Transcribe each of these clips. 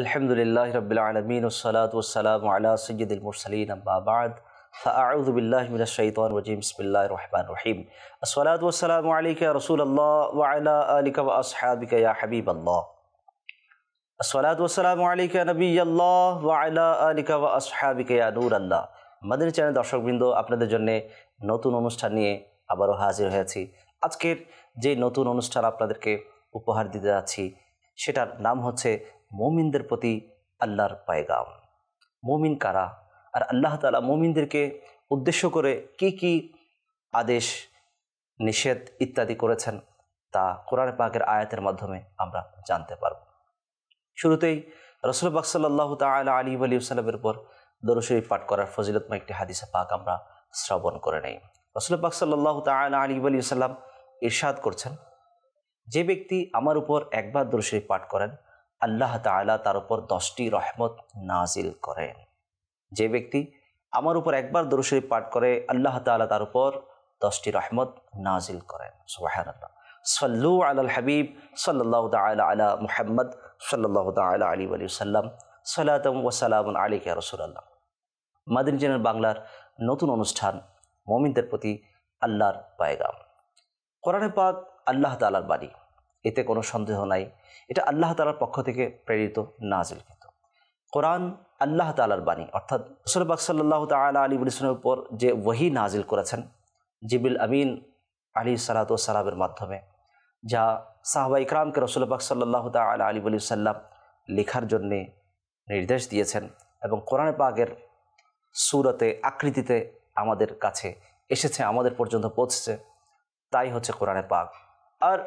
الحمد لله رب العالمين والصلاة والسلام على سيد المرسلين أما بعد فأعوذ بالله من الشيطان الرجيم بسم الله الرحمن الرحيم الصلاة والسلام عليك يا رسول الله وعلى آلك وأصحابك يا حبيب الله الصلاة والسلام عليك يا نبي الله وعلى آلك وأصحابك يا نور الله Madani channel দর্শকবৃন্দ আপনাদের জন্য নতুন অনুষ্ঠান নিয়ে আবারও হাজির হয়েছি আজকের যে নতুন در আপনাদেরকে উপহার দিতে যাচ্ছি সেটার নাম হচ্ছে মোমিনদের প্রতি আল্লাহর পায়গাম মোমিন কারা আর আল্লাহ তালা মোমিনদেরকে উদ্দেশ্য করে কি কি আদেশ নিষেধ ইত্যাদি করেছেন তা কোরআন পাকের আয়াতের মাধ্যমে আমরা জানতে পারব শুরুতেই রসুল পাক সাল্লাহ তাল আলী আলী সাল্লামের উপর দরুশরী পাঠ করার ফজিলতম একটি হাদিসা পাক আমরা শ্রবণ করে নেই রসুল পাক সাল্লাহ তাল আলী আলী সাল্লাম ইরশাদ করছেন যে ব্যক্তি আমার উপর একবার দরুশরী পাঠ করেন আল্লাহ তালা তার উপর দশটি রহমত নাজিল করেন যে ব্যক্তি আমার উপর একবার দরুশরীফ পাঠ করে আল্লাহ তালা তার উপর দশটি রহমত নাজিল করেন সোহান আল্লাহ সল্লু আল হাবিব সাল্লাহ তালা আলা মুহাম্মদ সাল্লাহ তালা আলী আলী সাল্লাম ও ওসালাম আলী কে রসুল্লাহ মাদিন জেনার বাংলার নতুন অনুষ্ঠান মমিনদের প্রতি আল্লাহর পায়গাম কোরআনে পাক আল্লাহ তালার বাড়ি এতে কোনো সন্দেহ নাই এটা আল্লাহ তালার পক্ষ থেকে প্রেরিত নাজিল কিন্তু কোরআন আল্লাহ তালার বাণী অর্থাৎ রসুলবাক সাল্লাহ তালা আলী বলিসের উপর যে ওহি নাজিল করেছেন জিবিল আমিন আলী সালাত সালামের মাধ্যমে যা সাহবা ইকরামকে রসুলবাক সাল্লাহ তাল আলী বলি সাল্লাম লেখার জন্যে নির্দেশ দিয়েছেন এবং কোরআন পাকের সুরতে আকৃতিতে আমাদের কাছে এসেছে আমাদের পর্যন্ত পৌঁছেছে তাই হচ্ছে কোরআনে পাক আর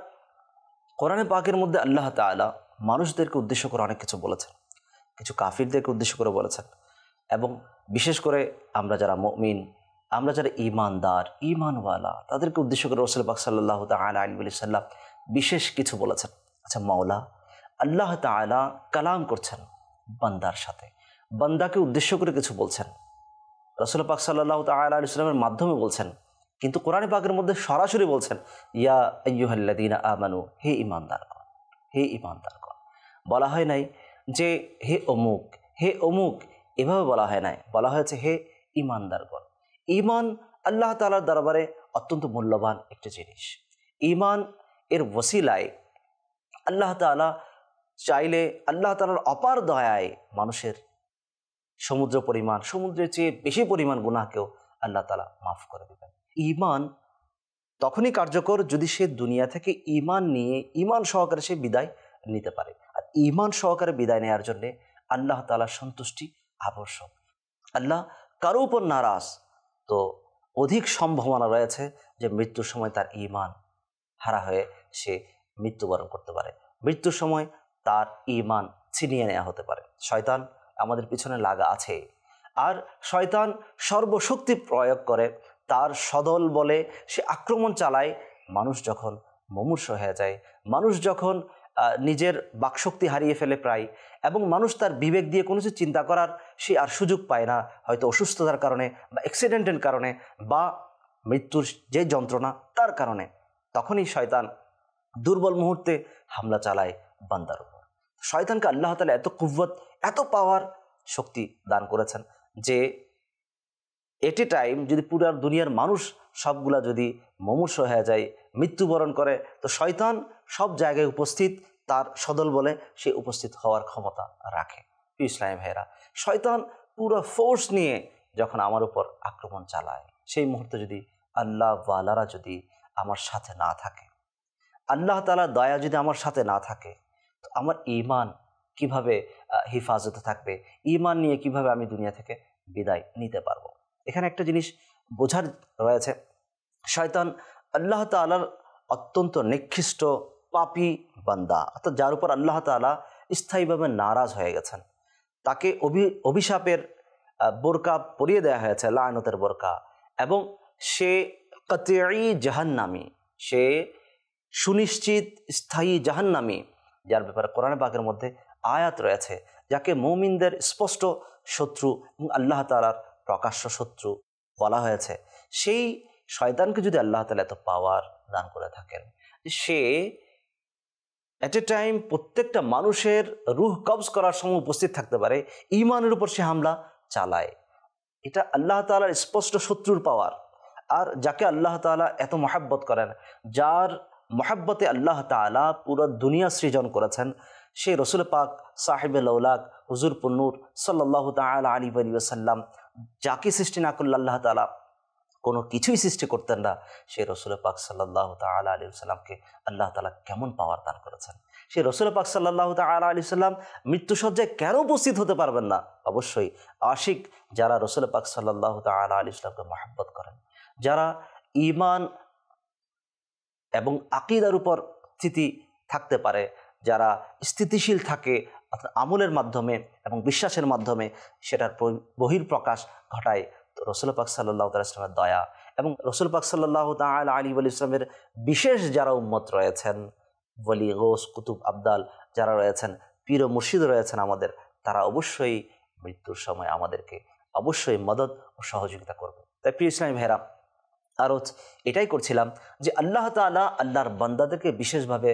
কোরআনে পাকের মধ্যে আল্লাহ তালা মানুষদেরকে উদ্দেশ্য করে অনেক কিছু বলেছেন কিছু কাফিরদেরকে উদ্দেশ্য করে বলেছেন এবং বিশেষ করে আমরা যারা মমিন আমরা যারা ইমানদার ইমানওয়ালা তাদেরকে উদ্দেশ্য করে রসুল পাক সাল্লাহ তাল্লাম বিশেষ কিছু বলেছেন আচ্ছা মাওলা আল্লাহ তালা কালাম করছেন বান্দার সাথে বান্দাকে উদ্দেশ্য করে কিছু বলছেন রসুল পাক সাল্লাহ আলু ইসলামের মাধ্যমে বলছেন কিন্তু কোরআন পাকের মধ্যে সরাসরি বলছেন ইয়া আয়ুহাল্লাদিনা আমানু হে ইমানদার হে ইমানদার বলা হয় নাই যে হে অমুক হে অমুক এভাবে বলা হয় নাই বলা হয়েছে হে ইমানদারগণ ইমান আল্লাহ তালার দরবারে অত্যন্ত মূল্যবান একটি জিনিস ইমান এর ওসিলায় আল্লাহ তালা চাইলে আল্লাহ তালার অপার দয়ায় মানুষের সমুদ্র পরিমাণ সমুদ্রের চেয়ে বেশি পরিমাণ গুণাকেও আল্লাহ তালা মাফ করে দেবেন ইমান তখনই কার্যকর যদি সে দুনিয়া থেকে ইমান নিয়ে ইমান সহকারে সে বিদায় নিতে পারে আর ইমান সহকারে বিদায় নেওয়ার জন্যে আল্লাহ তালার সন্তুষ্টি আবশ্যক আল্লাহ কারো উপর নারাজ তো অধিক সম্ভাবনা রয়েছে যে মৃত্যুর সময় তার ইমান হারা হয়ে সে মৃত্যুবরণ করতে পারে মৃত্যুর সময় তার ইমান ছিনিয়ে নেওয়া হতে পারে শয়তান আমাদের পিছনে লাগা আছে আর শয়তান সর্বশক্তি প্রয়োগ করে তার সদল বলে সে আক্রমণ চালায় মানুষ যখন মমূর্ষ হয়ে যায় মানুষ যখন নিজের বাকশক্তি হারিয়ে ফেলে প্রায় এবং মানুষ তার বিবেক দিয়ে কোনো কিছু চিন্তা করার সে আর সুযোগ পায় না হয়তো অসুস্থতার কারণে বা অ্যাক্সিডেন্টের কারণে বা মৃত্যুর যে যন্ত্রণা তার কারণে তখনই শয়তান দুর্বল মুহূর্তে হামলা চালায় বান্দার উপর শয়তানকে আল্লাহ তালা এত কুব্বত এত পাওয়ার শক্তি দান করেছেন যে এট এ টাইম যদি পুরার দুনিয়ার মানুষ সবগুলা যদি মমুষ হয়ে যায় মৃত্যুবরণ করে তো শয়তান সব জায়গায় উপস্থিত তার সদল বলে সে উপস্থিত হওয়ার ক্ষমতা রাখে ইসলাম ভাইরা শয়তান পুরো ফোর্স নিয়ে যখন আমার উপর আক্রমণ চালায় সেই মুহূর্তে যদি আল্লাহ ওয়ালারা যদি আমার সাথে না থাকে আল্লাহ তালা দয়া যদি আমার সাথে না থাকে তো আমার ইমান কিভাবে হেফাজতে থাকবে ইমান নিয়ে কিভাবে আমি দুনিয়া থেকে বিদায় নিতে পারবো এখানে একটা জিনিস বোঝার রয়েছে শয়তান আল্লাহ তালার অত্যন্ত নিকৃষ্ট পাপি বান্দা অর্থাৎ যার উপর আল্লাহ তালা স্থায়ীভাবে নারাজ হয়ে গেছেন তাকে অভি অভিশাপের বোরকা পরিয়ে দেওয়া হয়েছে লায়নতের বোরকা এবং সে কতেই জাহান্নামী সে সুনিশ্চিত স্থায়ী জাহান্নামি যার ব্যাপারে কোরআন বাগের মধ্যে আয়াত রয়েছে যাকে মৌমিনদের স্পষ্ট শত্রু আল্লাহ তালার প্রকাশ্য শত্রু বলা হয়েছে সেই শয়তানকে যদি আল্লাহ তালা এত পাওয়ার দান করে থাকেন সে অ্যাট এ টাইম প্রত্যেকটা মানুষের রুহ কবজ করার সময় উপস্থিত থাকতে পারে ইমানের উপর সে হামলা চালায় এটা আল্লাহ তালার স্পষ্ট শত্রুর পাওয়ার আর যাকে আল্লাহ তালা এত মহাব্বত করেন যার মহাব্বতে আল্লাহ তালা পুরো দুনিয়া সৃজন করেছেন সেই রসুল পাক সাহেব লৌলাক হুজুর পুনুর সাল্লাহ তালা আলী আলী সাল্লাম যাকে সৃষ্টি না করলে আল্লাহ তালা কোনো কিছুই সৃষ্টি করতেন না সেই রসুল পাক সাল্লাহ তালা আলী সাল্লামকে আল্লাহ তালা কেমন পাওয়ার দান করেছেন সেই রসুল পাক সাল্লাহ তালা আলী সাল্লাম মৃত্যুসজ্জায় কেন উপস্থিত হতে পারবেন না অবশ্যই আশিক যারা রসুল পাক সাল্লাহ তালা আলী সাল্লামকে মাহাব্বত করেন যারা ইমান এবং আকিদার উপর স্থিতি থাকতে পারে যারা স্থিতিশীল থাকে অর্থাৎ আমলের মাধ্যমে এবং বিশ্বাসের মাধ্যমে সেটার বহির প্রকাশ ঘটায় তো রসুল পাক সাল্লাহ তালামের দয়া এবং রসুল পাক সাল্লাহ তাল আলী বলি ইসলামের বিশেষ যারা উম্মত রয়েছেন বলি গোস কুতুব আবদাল যারা রয়েছেন পীর মুর্শিদ রয়েছেন আমাদের তারা অবশ্যই মৃত্যুর সময় আমাদেরকে অবশ্যই মদত ও সহযোগিতা করবে তাই প্রিয় ইসলামী ভাইরা আরও এটাই করছিলাম যে আল্লাহ তালা আল্লাহর বান্দাদেরকে বিশেষভাবে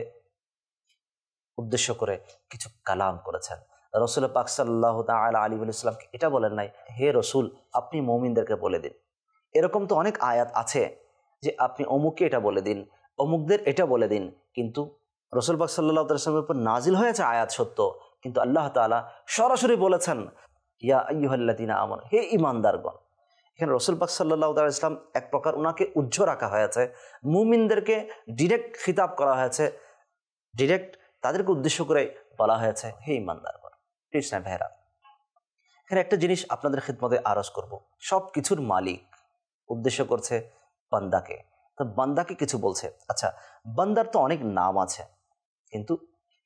উদ্দেশ্য করে কিছু কালাম করেছেন রসুল পাক সাল্লাহ তাল আলী ইসলামকে এটা বলেন নাই হে রসুল আপনি মৌমিনদেরকে বলে দিন এরকম তো অনেক আয়াত আছে যে আপনি অমুককে এটা বলে দিন অমুকদের এটা বলে দিন কিন্তু রসুল পাক সাল্লাহ তাল্লামের উপর নাজিল হয়েছে আয়াত সত্য কিন্তু আল্লাহ তালা সরাসরি বলেছেন ইয়া ইহল্লাদিনা আমন হে ইমানদারগণ এখানে রসুল পাক সাল্লাহ তাল ইসলাম এক প্রকার ওনাকে উজ্জ্ব রাখা হয়েছে মুমিনদেরকে ডিরেক্ট খিতাব করা হয়েছে ডিরেক্ট তাদেরকে উদ্দেশ্য করে বলা হয়েছে হে ইমানদার কৃষ্ণা ভেরা এখানে একটা জিনিস আপনাদের খিদমতে আরজ করব। সব কিছুর মালিক উদ্দেশ্য করছে বান্দাকে তো বান্দাকে কিছু বলছে আচ্ছা বান্দার তো অনেক নাম আছে কিন্তু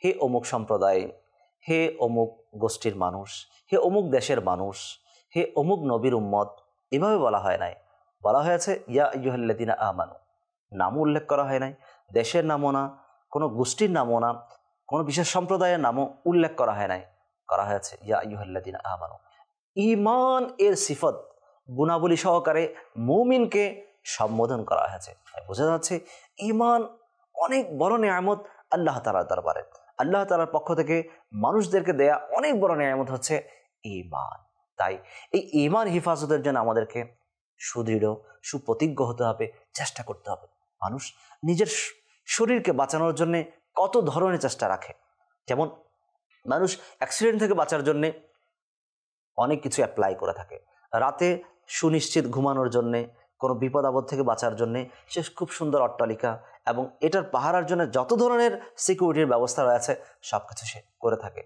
হে অমুক সম্প্রদায় হে অমুক গোষ্ঠীর মানুষ হে অমুক দেশের মানুষ হে অমুক নবীর উম্মত এভাবে বলা হয় নাই বলা হয়েছে ইয়া ইহল্লাদিনা আমানু নামও উল্লেখ করা হয় নাই দেশের নামও না কোনো গোষ্ঠীর নামও না কোনো বিশেষ সম্প্রদায়ের নামও উল্লেখ করা হয় নাই করা হয়েছে ইয়া ইহল্লাদিন আহমানু ইমান এর সিফত গুণাবলী সহকারে মৌমিনকে সম্বোধন করা হয়েছে বোঝা যাচ্ছে ইমান অনেক বড় নিয়ামত আল্লাহ তালার দরবারে আল্লাহ তালার পক্ষ থেকে মানুষদেরকে দেয়া অনেক বড় নিয়ামত হচ্ছে ইমান তাই এই ইমান হিফাজতের জন্য আমাদেরকে সুদৃঢ় সুপ্রতিজ্ঞ হতে হবে চেষ্টা করতে হবে মানুষ নিজের শরীরকে বাঁচানোর জন্যে কত ধরনের চেষ্টা রাখে যেমন মানুষ অ্যাক্সিডেন্ট থেকে বাঁচার জন্যে অনেক কিছু অ্যাপ্লাই করে থাকে রাতে সুনিশ্চিত ঘুমানোর জন্যে কোনো বিপদ আপদ থেকে বাঁচার জন্যে সে খুব সুন্দর অট্টালিকা এবং এটার পাহারার জন্য যত ধরনের সিকিউরিটির ব্যবস্থা রয়েছে সব কিছু সে করে থাকে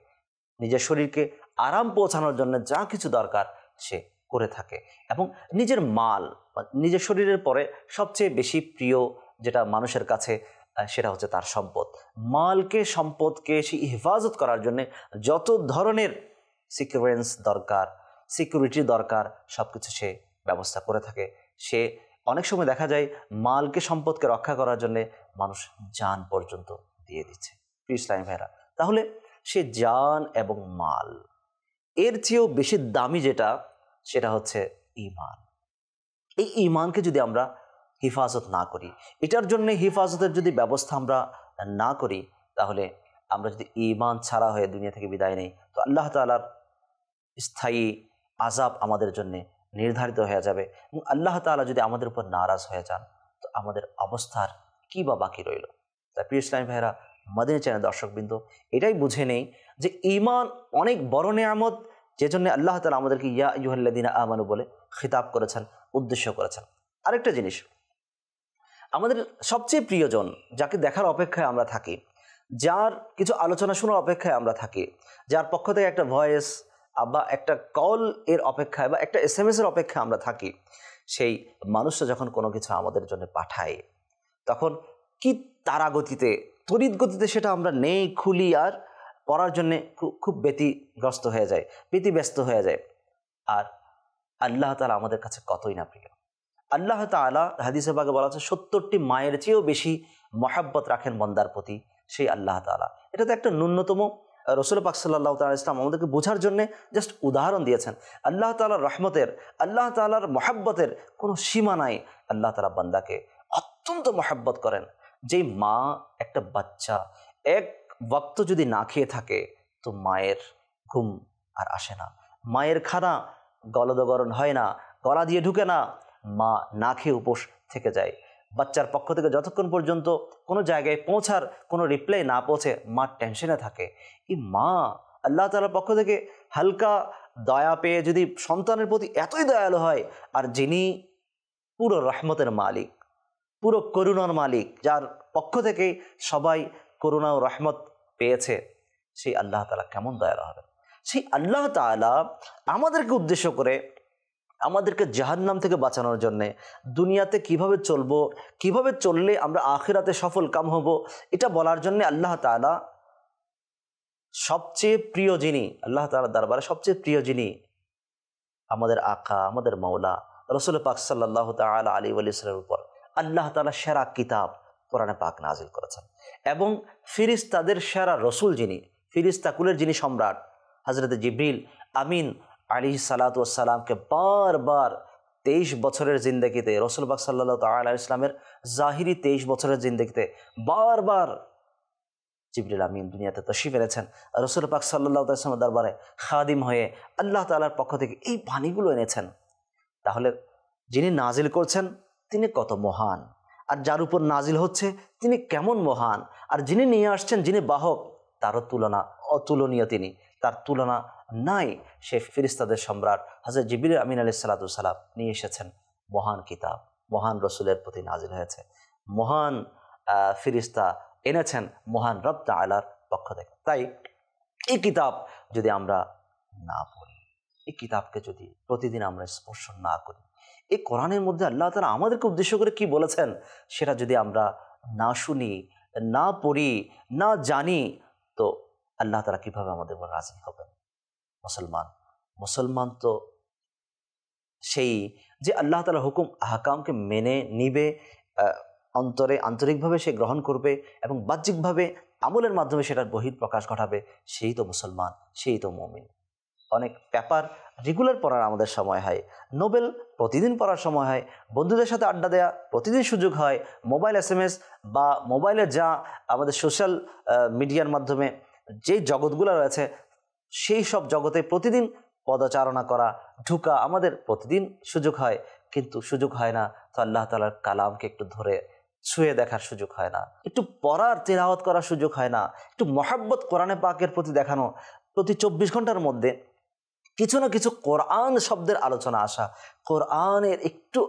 নিজের শরীরকে আরাম পৌঁছানোর জন্য যা কিছু দরকার সে করে থাকে এবং নিজের মাল মানে নিজের শরীরের পরে সবচেয়ে বেশি প্রিয় যেটা মানুষের কাছে সেটা হচ্ছে তার সম্পদ মালকে সম্পদকে সে হেফাজত করার জন্য যত ধরনের সিকিউরেন্স দরকার সিকিউরিটি দরকার সব কিছু সে ব্যবস্থা করে থাকে সে অনেক সময় দেখা যায় মালকে সম্পদকে রক্ষা করার জন্য মানুষ যান পর্যন্ত দিয়ে দিচ্ছে ইসলামী ভাইরা তাহলে সে যান এবং মাল এর চেয়েও বেশি দামি যেটা সেটা হচ্ছে ইমান এই ইমানকে যদি আমরা হেফাজত না করি এটার জন্য হেফাজতের যদি ব্যবস্থা আমরা না করি তাহলে আমরা যদি ইমান ছাড়া হয়ে দুনিয়া থেকে বিদায় নেই তো আল্লাহ তালার স্থায়ী আজাব আমাদের জন্য নির্ধারিত হয়ে যাবে এবং আল্লাহ তালা যদি আমাদের উপর নারাজ হয়ে যান তো আমাদের অবস্থার কি বা বাকি রইল তাই প্রিয় ইসলামী ভাইরা মাদিনী চ্যানেল দর্শকবৃন্দ এটাই বুঝে নেই যে ইমান অনেক বড় নিয়ামত যে জন্য আল্লাহ তালা আমাদেরকে ইয়া ইহল্লাদিনা আমানু বলে খিতাব করেছেন উদ্দেশ্য করেছেন আরেকটা জিনিস আমাদের সবচেয়ে প্রিয়জন যাকে দেখার অপেক্ষায় আমরা থাকি যার কিছু আলোচনা শোনার অপেক্ষায় আমরা থাকি যার পক্ষ থেকে একটা ভয়েস বা একটা কল এর অপেক্ষায় বা একটা এস এম এর অপেক্ষায় আমরা থাকি সেই মানুষটা যখন কোনো কিছু আমাদের জন্য পাঠায় তখন কি তারা গতিতে তড়িৎ গতিতে সেটা আমরা নেই খুলি আর পড়ার জন্যে খুব ব্যতিগ্রস্ত হয়ে যায় ব্যতিব্যস্ত হয়ে যায় আর আল্লাহ তালা আমাদের কাছে কতই না প্রিয় আল্লাহ তালা হাদিসে বাগে বলা আছে সত্তরটি মায়ের চেয়েও বেশি মহাব্বত রাখেন বন্দার প্রতি সেই আল্লাহ তালা এটা তো একটা ন্যূনতম রসুল পাক সাল্লাহ তাল ইসলাম আমাদেরকে বোঝার জন্যে জাস্ট উদাহরণ দিয়েছেন আল্লাহ তালার রহমতের আল্লাহ তালার মহাব্বতের কোনো সীমা নাই আল্লাহ তালা বান্দাকে অত্যন্ত মহাব্বত করেন যেই মা একটা বাচ্চা এক বক্ত যদি না খেয়ে থাকে তো মায়ের ঘুম আর আসে না মায়ের খানা গলদগরণ হয় না গলা দিয়ে ঢুকে না মা না খেয়ে উপোস থেকে যায় বাচ্চার পক্ষ থেকে যতক্ষণ পর্যন্ত কোনো জায়গায় পৌঁছার কোনো রিপ্লাই না পৌঁছে মা টেনশনে থাকে এই মা আল্লাহ তালার পক্ষ থেকে হালকা দয়া পেয়ে যদি সন্তানের প্রতি এতই দয়ালু হয় আর যিনি পুরো রহমতের মালিক পুরো করুণার মালিক যার পক্ষ থেকে সবাই করুণা ও রহমত পেয়েছে সেই আল্লাহ তালা কেমন দয়ালু হবেন সেই আল্লাহ তালা আমাদেরকে উদ্দেশ্য করে আমাদেরকে জাহান্নাম থেকে বাঁচানোর জন্যে দুনিয়াতে কিভাবে চলবো কিভাবে চললে আমরা আখেরাতে সফল কাম হব এটা বলার জন্যে আল্লাহ তালা সবচেয়ে প্রিয় যিনি আল্লাহ তালা দরবারে সবচেয়ে প্রিয় যিনি আমাদের আকা আমাদের মাওলা রসুল পাক সাল্লাহ তালা আলী আলিয়াল্লামের উপর আল্লাহ তালা সেরা কিতাব কোরআনে পাক নাজিল করেছেন এবং ফিরিস্তাদের সেরা রসুল যিনি ফিরিস্তাকুলের যিনি সম্রাট হজরত জিবরিল আমিন আলী বার বারবার তেইশ বছরের জিন্দগিতে রসুলবাগ সাল্লা তাল ইসলামের জাহিরি তেইশ বছরের জিন্দগিতে বারবার জিবরুল আমিন দুনিয়াতে তশিফ এনেছেন রসুল পাক সাল্লা ইসলামের দরবারে খাদিম হয়ে আল্লাহ তালার পক্ষ থেকে এই পানিগুলো এনেছেন তাহলে যিনি নাজিল করছেন তিনি কত মহান আর যার উপর নাজিল হচ্ছে তিনি কেমন মহান আর যিনি নিয়ে আসছেন যিনি বাহক তারও তুলনা অতুলনীয় তিনি তার তুলনা নাই সে ফিরিস্তাদের সম্রাট হাজর জিবির আমিন আলি সালাম নিয়ে এসেছেন মহান কিতাব মহান রসুলের প্রতি নাজিল হয়েছে মহান ফিরিস্তা এনেছেন মহান রব্দা আলার পক্ষ থেকে তাই এই কিতাব যদি আমরা না পড়ি এই কিতাবকে যদি প্রতিদিন আমরা স্পর্শ না করি এই কোরআনের মধ্যে আল্লাহ তালা আমাদেরকে উদ্দেশ্য করে কি বলেছেন সেটা যদি আমরা না শুনি না পড়ি না জানি তো আল্লাহ তালা কীভাবে আমাদের রাজি হবেন মুসলমান মুসলমান তো সেই যে আল্লাহ তালা হুকুম আহকামকে মেনে নিবে অন্তরে আন্তরিকভাবে সে গ্রহণ করবে এবং বাহ্যিকভাবে আমলের মাধ্যমে সেটার বহির প্রকাশ ঘটাবে সেই তো মুসলমান সেই তো মমিন অনেক পেপার রেগুলার পড়ার আমাদের সময় হয় নোবেল প্রতিদিন পড়ার সময় হয় বন্ধুদের সাথে আড্ডা দেয়া প্রতিদিন সুযোগ হয় মোবাইল এস বা মোবাইলের যা আমাদের সোশ্যাল মিডিয়ার মাধ্যমে যে জগৎগুলো রয়েছে সেই সব জগতে প্রতিদিন পদচারণা করা ঢুকা আমাদের প্রতিদিন সুযোগ হয় কিন্তু সুযোগ হয় না তো আল্লাহ তালার কালামকে একটু ধরে ছুঁয়ে দেখার সুযোগ হয় না একটু পড়ার তেরাওয়াত করার সুযোগ হয় না একটু মহাব্বত কোরআনে পাকের প্রতি দেখানো প্রতি চব্বিশ ঘন্টার মধ্যে কিছু না কিছু কোরআন শব্দের আলোচনা আসা কোরআনের একটু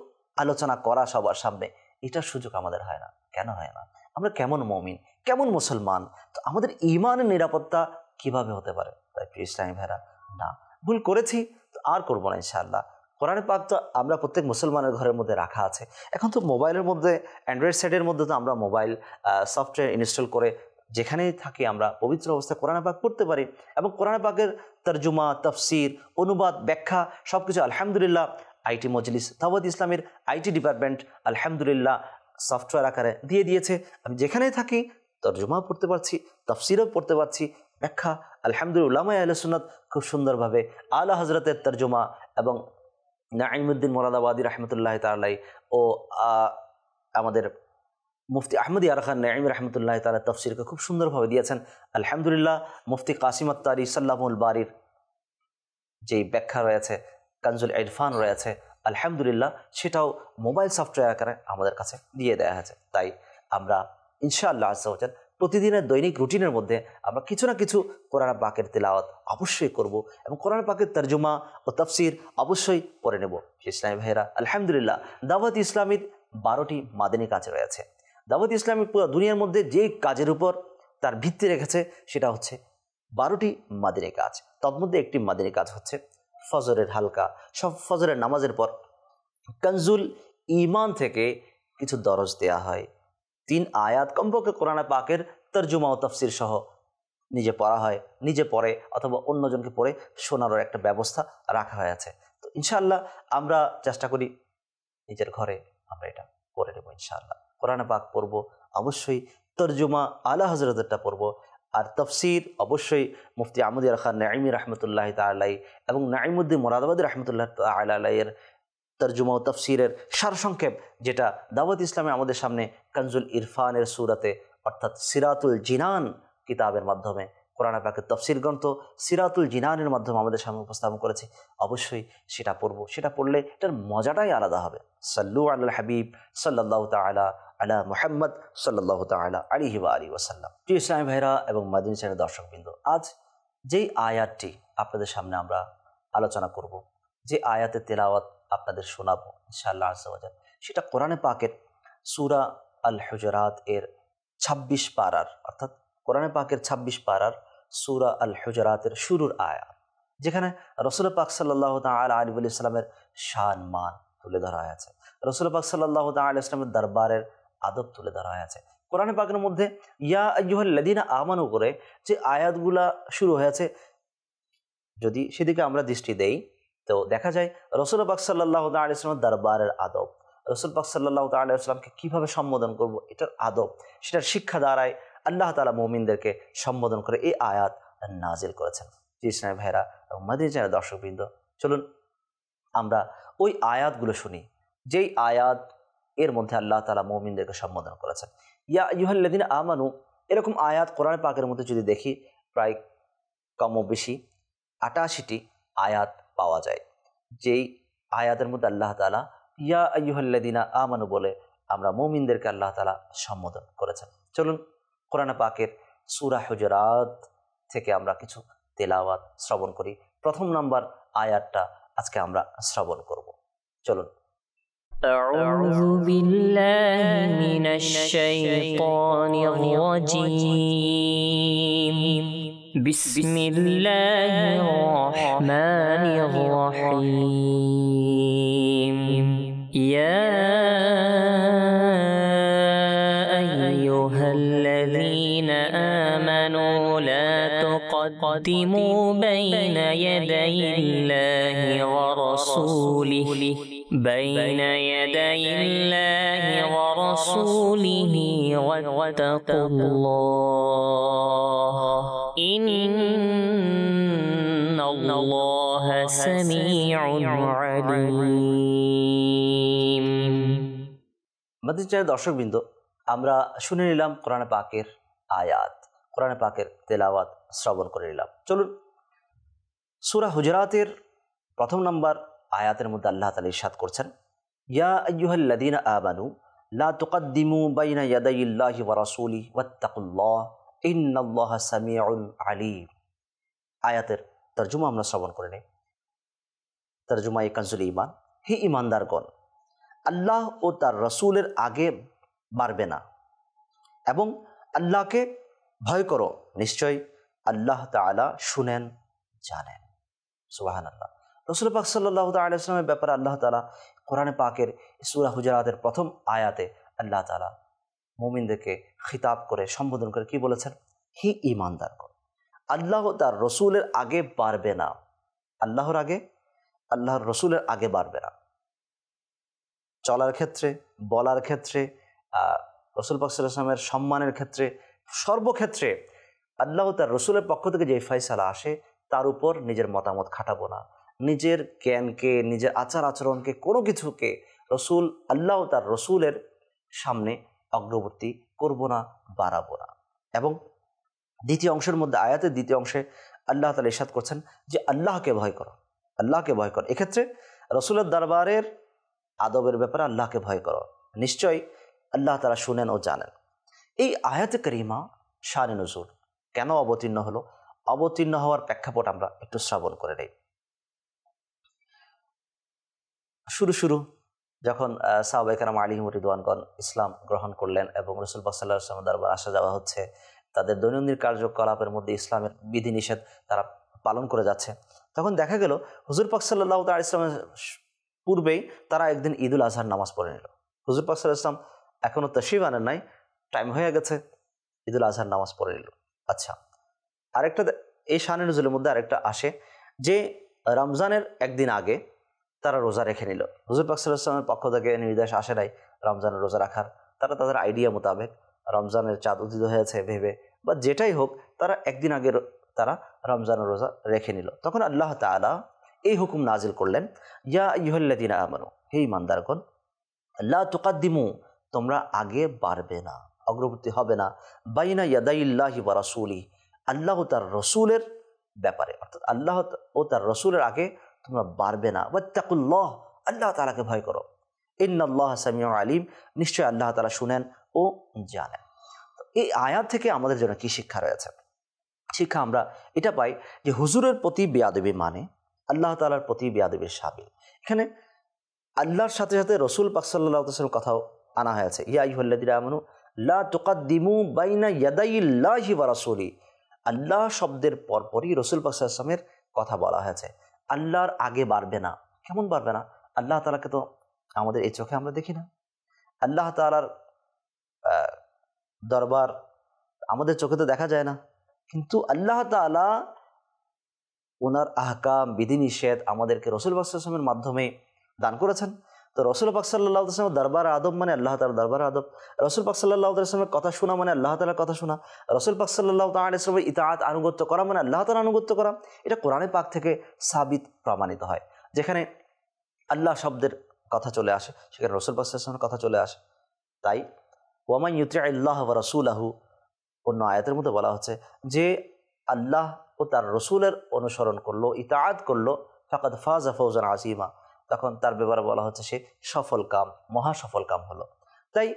আলোচনা করা সবার সামনে এটার সুযোগ আমাদের হয় না কেন হয় না আমরা কেমন মমিন কেমন মুসলমান তো আমাদের ইমানের নিরাপত্তা কিভাবে হতে পারে তাই প্রিয় ইসলামী ভাইরা না ভুল করেছি আর করবো না ইনশাআল্লাহ কোরআন পাক তো আমরা প্রত্যেক মুসলমানের ঘরের মধ্যে রাখা আছে এখন তো মোবাইলের মধ্যে অ্যান্ড্রয়েড সেটের মধ্যে তো আমরা মোবাইল সফটওয়্যার ইনস্টল করে যেখানেই থাকি আমরা পবিত্র অবস্থায় কোরআন পাক পড়তে পারি এবং কোরআন পাকের তর্জুমা তফসির অনুবাদ ব্যাখ্যা সব কিছু আলহামদুলিল্লাহ আইটি মজলিস তাওয়াদ ইসলামের আইটি ডিপার্টমেন্ট আলহামদুলিল্লাহ সফটওয়্যার আকারে দিয়ে দিয়েছে আমি যেখানেই থাকি তর্জুমাও পড়তে পারছি তফসিরও পড়তে পারছি ব্যাখ্যা আলহামদুলিল্লাহ উলামায় আহলে খুব সুন্দরভাবে আলা হজরতের তর্জমা এবং নাঈমুদ্দিন মোরাদাবাদী রহমতুল্লাহ তালাই ও আমাদের মুফতি আহমদ খান নাইম রহমতুল্লাহ তালা তফসিরকে খুব সুন্দরভাবে দিয়েছেন আলহামদুলিল্লাহ মুফতি কাসিম আত্মারি সাল্লামুল বারির যেই ব্যাখ্যা রয়েছে কানজুল ইরফান রয়েছে আলহামদুলিল্লাহ সেটাও মোবাইল সফটওয়্যার আকারে আমাদের কাছে দিয়ে দেওয়া হয়েছে তাই আমরা ইনশাআল্লাহ আজ্জাল প্রতিদিনের দৈনিক রুটিনের মধ্যে আমরা কিছু না কিছু কোরআন পাকের তেলাওয়াত অবশ্যই করব এবং কোরআন পাকের তর্জমা ও তফসির অবশ্যই পড়ে নেব ইসলামী ভাইয়েরা আলহামদুলিল্লাহ দাওয়াত ইসলামীর বারোটি মাদানী কাজ রয়েছে দাওয়াত ইসলামী পুরো দুনিয়ার মধ্যে যে কাজের উপর তার ভিত্তি রেখেছে সেটা হচ্ছে বারোটি মাদিনী কাজ মধ্যে একটি মাদিনী কাজ হচ্ছে ফজরের হালকা সব ফজরের নামাজের পর কনজুল ইমান থেকে কিছু দরজ দেয়া হয় তিন আয়াত কমপক্ষে কোরআনে পাকের তর্জুমা ও তফসির সহ নিজে পড়া হয় নিজে পড়ে অথবা অন্যজনকে পড়ে শোনারও একটা ব্যবস্থা রাখা হয়ে আছে তো ইনশাআল্লাহ আমরা চেষ্টা করি নিজের ঘরে আমরা এটা করে নেব ইনশাআল্লাহ কোরআনে পাক পড়ব অবশ্যই তর্জুমা আলা হজরতেরটা পড়ব আর তফসির অবশ্যই মুফতি আল খান নাইমি রহমতুল্লাহ তাল্লাহ এবং নাইমুদ্দিন মোরাদাবাদ রহমতুল্লাহ এর তর্জুমা ও তফসিরের সারসংক্ষেপ যেটা দাওয়াত ইসলামে আমাদের সামনে কানজুল ইরফানের সুরাতে অর্থাৎ সিরাতুল জিনান কিতাবের মাধ্যমে কোরআন পাকের তফসির গ্রন্থ সিরাতুল জিনানের মাধ্যমে আমাদের সামনে উপস্থাপন করেছে অবশ্যই সেটা পড়ব সেটা পড়লে এটার মজাটাই আলাদা হবে সাল্লু আল হাবিব সাল্লাহ তালা আলা মোহাম্মদ সাল্লাহ তালা আলিহিবা আলী ওসাল্লাম প্রিয় ইসলামী ভাইরা এবং মাদিন সাহের বিন্দু আজ যেই আয়াতটি আপনাদের সামনে আমরা আলোচনা করব যে আয়াতে তেলাওয়াত আপনাদের শোনাবো ইনশাআল্লাহ আজাল সেটা কোরআনে পাকের সুরা আল হুজরাত এর ছাব্বিশ পারার অর্থাৎ কোরআনে পাকের ছাব্বিশ পারার সুরা আল হুজরাতের শুরুর আয়া যেখানে রসুল পাক সাল্লাহ তাল আলী ইসলামের শান মান তুলে ধরা হয়েছে রসুল পাক সাল্লাহ তাল ইসলামের দরবারের আদব তুলে ধরা হয়েছে কোরআন পাকের মধ্যে ইয়া আয়ুহল্লাদিনা আহমান করে যে আয়াতগুলা শুরু হয়েছে যদি সেদিকে আমরা দৃষ্টি দেই তো দেখা যায় রসুল পাক সাল্লাহ আলিয়াল্লামের দরবারের আদব রসুল পাক সাল্লাহ তাল্লাহামকে কীভাবে সম্বোধন করব এটার আদব সেটার শিক্ষা দ্বারায় আল্লাহ তালা মোমিনদেরকে সম্বোধন করে এই আয়াত নাজিল করেছেন জি ভাইরা এবং মাদিজানের দর্শকবৃন্দ চলুন আমরা ওই আয়াতগুলো শুনি যেই আয়াত এর মধ্যে আল্লাহ তালা মোমিনদেরকে সম্বোধন করেছেন ইয়া ইহল্লাদিন আমানু এরকম আয়াত কোরআন পাকের মধ্যে যদি দেখি প্রায় কম বেশি আটাশিটি আয়াত পাওয়া যায় যেই আয়াতের মধ্যে আল্লাহ তালা ইয়া আয়ুহল্লাদিনা আমানু বলে আমরা মোমিনদেরকে আল্লাহ তালা সম্বোধন করেছেন চলুন কোরআন পাকের সুরা হুজরাত থেকে আমরা কিছু তেলাওয়াত শ্রবণ করি প্রথম নাম্বার আয়াতটা আজকে আমরা শ্রবণ করব চলুন أعوذ بالله من الشيطان الرجيم بسم الله الرحمن الرحيم يا أيها الذين آمنوا لا تقدموا بين يدي الله ورسوله بين يدي الله ورسوله واتقوا الله إن الله سميع عليم মাদ্রিদ চ্যানেল দর্শকবৃন্দ আমরা শুনে নিলাম কোরআনে পাকের আয়াত কোরআনে পাকের তেলাওয়াত শ্রবণ করে নিলাম চলুন সুরা হুজরাতের প্রথম নাম্বার আয়াতের মধ্যে আল্লাহ তালা ইসাদ করছেন আবানু আলিম আয়াতের তর্জুমা আমরা শ্রবণ করে নিই তর্জুমা কাঞ্জুল ইমান হে ইমানদারগণ আল্লাহ ও তার রসুলের আগে বাড়বে না এবং আল্লাহকে ভয় করো নিশ্চয় আল্লাহ তালা শুনেন জানেন সুবাহ আল্লাহ রসুল পাক সাল্লাহ তাল্লামের ব্যাপারে আল্লাহ তালা কোরআনে পাকের সুরা হুজারাতের প্রথম আয়াতে আল্লাহ তালা মোমিনদেরকে খিতাব করে সম্বোধন করে কি বলেছেন হি ইমানদার কর আল্লাহ তার রসুলের আগে বাড়বে না আল্লাহর আগে আল্লাহর রসুলের আগে বাড়বে না চলার ক্ষেত্রে বলার ক্ষেত্রে রসুল পাকসাল্লামের সম্মানের ক্ষেত্রে সর্বক্ষেত্রে আল্লাহ তার রসুলের পক্ষ থেকে যে ফাইসালা আসে তার উপর নিজের মতামত খাটাবো না নিজের জ্ঞানকে নিজের আচার আচরণকে কোনো কিছুকে রসুল আল্লাহ তার রসুলের সামনে অগ্রবর্তী করব না বাড়াবো না এবং দ্বিতীয় অংশের মধ্যে আয়াতের দ্বিতীয় অংশে আল্লাহ তালা ইসাদ করছেন যে আল্লাহকে ভয় করো আল্লাহকে ভয় করো এক্ষেত্রে রসুলের দরবারের আদবের ব্যাপারে আল্লাহকে ভয় করো নিশ্চয়ই আল্লাহ তালা শুনেন ও জানেন এই আয়াত করিমা শাহ নজরুল কেন অবতীর্ণ হলো অবতীর্ণ হওয়ার প্রেক্ষাপট আমরা একটু শ্রবণ করে নেই শুরু শুরু যখন সাহবাইকারাম আলী রিদওয়ানগণ ইসলাম গ্রহণ করলেন এবং রসুল বাসাল্লাহ ইসলামের দরবার আসা যাওয়া হচ্ছে তাদের দৈনন্দিন কার্যকলাপের মধ্যে ইসলামের বিধিনিষেধ তারা পালন করে যাচ্ছে তখন দেখা গেল হুজুর পাকসাল্লাহ তাল ইসলামের পূর্বেই তারা একদিন ঈদুল আজহার নামাজ পড়ে নিল হুজুর পাকসাল্লাহ ইসলাম এখনও তশিব আনেন নাই টাইম হয়ে গেছে ঈদুল আজহার নামাজ পড়ে নিল আচ্ছা আরেকটা এই শাহ নজুলের মধ্যে আরেকটা আসে যে রমজানের একদিন আগে তারা রোজা রেখে নিল হুজুর পাকসালামের পক্ষ থেকে নির্দেশ আসে নাই রমজানের রোজা রাখার তারা তাদের আইডিয়া মোতাবেক রমজানের চাঁদ উদিত হয়েছে ভেবে বা যেটাই হোক তারা একদিন আগে তারা রমজানের রোজা রেখে নিল তখন আল্লাহ তালা এই হুকুম নাজিল করলেন ইয়া ইহল্লাদিনা আমানো হে ইমানদারগণ আল্লাহ তুকাদ্দিমু তোমরা আগে বাড়বে না অগ্রগতি হবে না বাইনা ইয়াদাইল্লাহি বা রসুলি আল্লাহ তার রসুলের ব্যাপারে অর্থাৎ আল্লাহ ও তার রসুলের আগে তোমরা বাড়বে না ওয়াত্তাকুল্লাহ আল্লাহ তালাকে ভয় করো ইন্নআল্লাহ সামিয়া আলিম নিশ্চয়ই আল্লাহ তালা শুনেন ও জানেন এই আয়াত থেকে আমাদের জন্য কি শিক্ষা রয়েছে শিক্ষা আমরা এটা পাই যে হুজুরের প্রতি বেয়াদবি মানে আল্লাহ তালার প্রতি বেয়াদবির সাবিল এখানে আল্লাহর সাথে সাথে রসুল পাক কথাও আনা হয়েছে ইয়া ইহল্লাদিরা আমানু লা তোকাদ্দিমু বাইনা ইয়াদাই বা রাসুলি আল্লাহ শব্দের পরপরই রসুল পাক সাল্লামের কথা বলা হয়েছে আল্লাহর আগে বাড়বে না কেমন বাড়বে না আল্লাহ তালাকে তো আমাদের এই চোখে আমরা দেখি না আল্লাহ তালার দরবার আমাদের চোখে তো দেখা যায় না কিন্তু আল্লাহ তালা ওনার আহকাম বিধিনিষেধ আমাদেরকে রসুল বাসমের মাধ্যমে দান করেছেন তো রসুল পাক সাল্লাহ দরবার আদব মানে আল্লাহ তালার দরবার আদব রসুল পাক সাল্লাহ কথা শোনা মানে আল্লাহ তালার কথা শোনা রসুল পাক সাল্লাহ তালামের ইতাহাত আনুগত্য করা মানে আল্লাহ তালা আনুগত্য করা এটা কোরআনে পাক থেকে সাবিত প্রমাণিত হয় যেখানে আল্লাহ শব্দের কথা চলে আসে সেখানে রসুল পাকসাল্লামের কথা চলে আসে তাই ওয়ামাই ইউতি আল্লাহ বা রসুল আহু অন্য আয়াতের মধ্যে বলা হচ্ছে যে আল্লাহ ও তার রসুলের অনুসরণ করলো ইতাহাত করলো ফাকাদ ফাজ ফৌজান আজিমা তখন তার ব্যাপারে বলা হচ্ছে সে সফল কাম মহা সফল কাম হলো তাই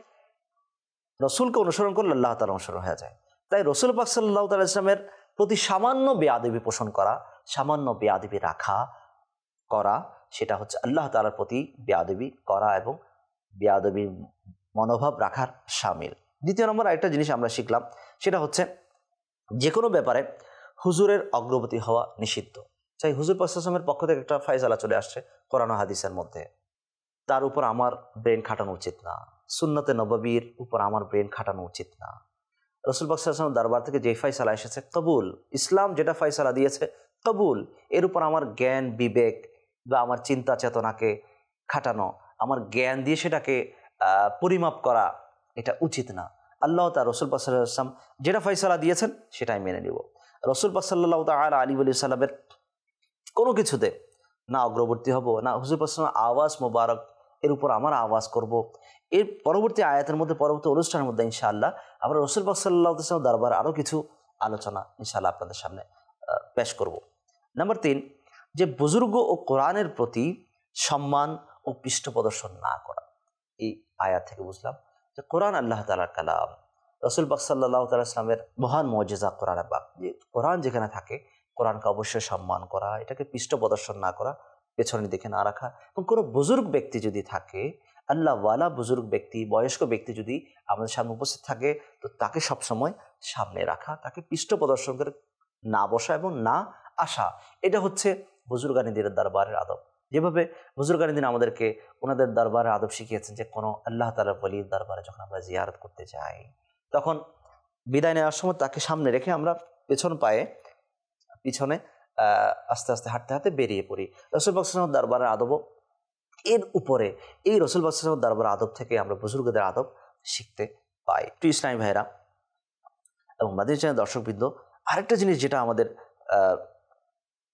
রসুলকে অনুসরণ করলে আল্লাহ তালা অনুসরণ হয়ে যায় তাই রসুল পাক সাল্লাহ তাল ইসলামের প্রতি সামান্য বেয়াদেবী পোষণ করা সামান্য বেয়াদেবী রাখা করা সেটা হচ্ছে আল্লাহ তালার প্রতি বেয়াদেবী করা এবং বেয়াদেবী মনোভাব রাখার সামিল দ্বিতীয় নম্বর আরেকটা জিনিস আমরা শিখলাম সেটা হচ্ছে যে কোনো ব্যাপারে হুজুরের অগ্রগতি হওয়া নিষিদ্ধ চাই হুজুর পাশাসমের পক্ষ থেকে একটা ফাইসালা চলে আসছে কোরআন হাদিসের মধ্যে তার উপর আমার ব্রেন খাটানো উচিত না সুন্নতে নবাবির উপর আমার ব্রেন খাটানো উচিত না রসুল বাকসালাম দরবার থেকে যে ফাইসালা এসেছে কবুল ইসলাম যেটা ফাইসালা দিয়েছে কবুল এর উপর আমার জ্ঞান বিবেক বা আমার চিন্তা চেতনাকে খাটানো আমার জ্ঞান দিয়ে সেটাকে পরিমাপ করা এটা উচিত না আল্লাহ তা রসুল আসলাম যেটা ফাইসালা দিয়েছেন সেটাই মেনে নিব রসুল পাসাল্লাহ তাল আলী সাল্লামের কোনো কিছুতে না অগ্রবর্তী হব না হুজুর পাসলামের আওয়াজ মোবারক এর উপর আমার আওয়াজ করব। এর পরবর্তী আয়াতের মধ্যে পরবর্তী অনুষ্ঠানের মধ্যে ইনশাআল্লাহ আমরা রসুল পাক দরবার আরও কিছু আলোচনা ইনশাআল্লাহ আপনাদের সামনে পেশ করব। নাম্বার তিন যে বুজুর্গ ও কোরআনের প্রতি সম্মান ও পৃষ্ঠ প্রদর্শন না করা এই আয়াত থেকে বুঝলাম যে কোরআন আল্লাহ তালার কালাম রসুল বাক সাল্লাহ মহান মজেজা কোরআন বাক যে কোরআন যেখানে থাকে কোরআনকে অবশ্যই সম্মান করা এটাকে পৃষ্ঠ প্রদর্শন না করা পেছনের দিকে না রাখা এবং কোনো বুজুর্গ ব্যক্তি যদি থাকে আল্লাহওয়ালা বুজুর্গ ব্যক্তি বয়স্ক ব্যক্তি যদি আমাদের সামনে উপস্থিত থাকে তো তাকে সবসময় সামনে রাখা তাকে পৃষ্ঠ প্রদর্শন করে না বসা এবং না আসা এটা হচ্ছে বুজুর্গানীদের দরবারের আদব যেভাবে বুজুর্গানিদিন আমাদেরকে ওনাদের দরবারের আদব শিখিয়েছেন যে কোনো আল্লাহ তালা বলির দরবারে যখন আমরা জিয়ারত করতে যাই তখন বিদায় নেওয়ার সময় তাকে সামনে রেখে আমরা পেছন পায়ে পিছনে আস্তে আস্তে হাঁটতে হাঁটতে বেরিয়ে পড়ি রসুল বাকসালামের দরবারের আদব এর উপরে এই রসুল বাকসালামের দরবার আদব থেকে আমরা বুজুর্গদের আদব শিখতে পাই টু ইসলামী ভাইরা এবং মাদিনী চ্যানেল দর্শকবৃন্দ আরেকটা জিনিস যেটা আমাদের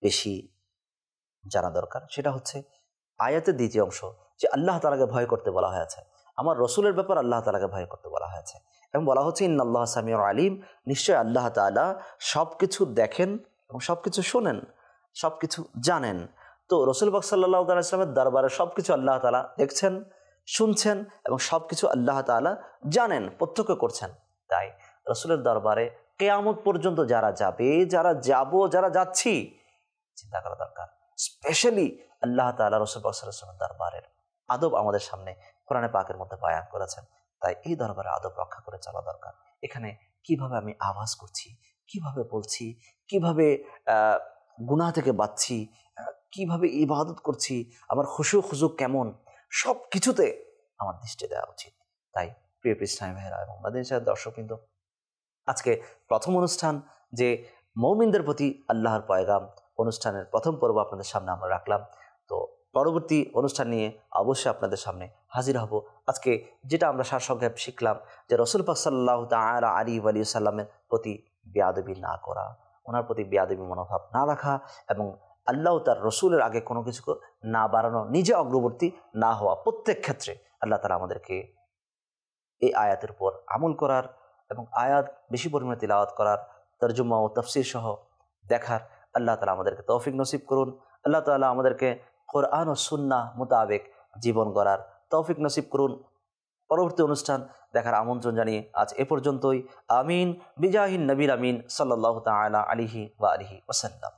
বেশি জানা দরকার সেটা হচ্ছে আয়াতের দ্বিতীয় অংশ যে আল্লাহ তালাকে ভয় করতে বলা হয়েছে আমার রসুলের ব্যাপার আল্লাহ তালাকে ভয় করতে বলা হয়েছে এবং বলা হচ্ছে ইন্না আল্লাহ সামিউর আলিম নিশ্চয় আল্লাহ তালা সব কিছু দেখেন এবং সব কিছু শোনেন সব কিছু জানেন তো রসুলবাক সাল্লাহ তাল্লাহ ইসলামের দরবারে সব কিছু আল্লাহ তালা দেখছেন শুনছেন এবং সব কিছু আল্লাহ তালা জানেন প্রত্যক্ষ করছেন তাই রসুলের দরবারে কেয়ামত পর্যন্ত যারা যাবে যারা যাব যারা যাচ্ছি চিন্তা করা দরকার স্পেশালি আল্লাহ তালা সাল্লাহামের দরবারের আদব আমাদের সামনে কোরআনে পাকের মধ্যে বায়ান করেছেন তাই এই দরবারে আদব রক্ষা করে চলা দরকার এখানে কিভাবে আমি আওয়াজ করছি কিভাবে বলছি কিভাবে গুণা থেকে বাঁচছি কিভাবে ইবাদত করছি আমার খুশু খুশু কেমন সব কিছুতে আমার দৃষ্টি দেওয়া উচিত তাই প্রিয় ইসলামী ভাইরা এবং দর্শক কিন্তু আজকে প্রথম অনুষ্ঠান যে মৌমিনদের প্রতি আল্লাহর পয়গাম অনুষ্ঠানের প্রথম পর্ব আপনাদের সামনে আমরা রাখলাম তো পরবর্তী অনুষ্ঠান নিয়ে অবশ্যই আপনাদের সামনে হাজির হব আজকে যেটা আমরা সারসংক্ষেপ শিখলাম যে রসুল পাক সাল্লাহ তালা আলী আলী সাল্লামের প্রতি বেয়াদবি না করা ওনার প্রতি বেয়াদবি মনোভাব না রাখা এবং আল্লাহ তার রসুলের আগে কোনো কিছু না বাড়ানো নিজে অগ্রবর্তী না হওয়া প্রত্যেক ক্ষেত্রে আল্লাহ তালা আমাদেরকে এই আয়াতের উপর আমল করার এবং আয়াত বেশি পরিমাণে তিলাওয়াত করার তর্জুমা ও তফসির সহ দেখার আল্লাহ তালা আমাদেরকে তৌফিক নসিব করুন আল্লাহ তালা আমাদেরকে কোরআন ও সুন্না মোতাবেক জীবন গড়ার তৌফিক নসিব করুন পরবর্তী অনুষ্ঠান দেখার আমন্ত্রণ জানিয়ে আজ এ পর্যন্তই আমিন বিজাহিন নবীর আমিন সাল্লাহ তালা আলিহি বা আলিহি ওসাল্লাম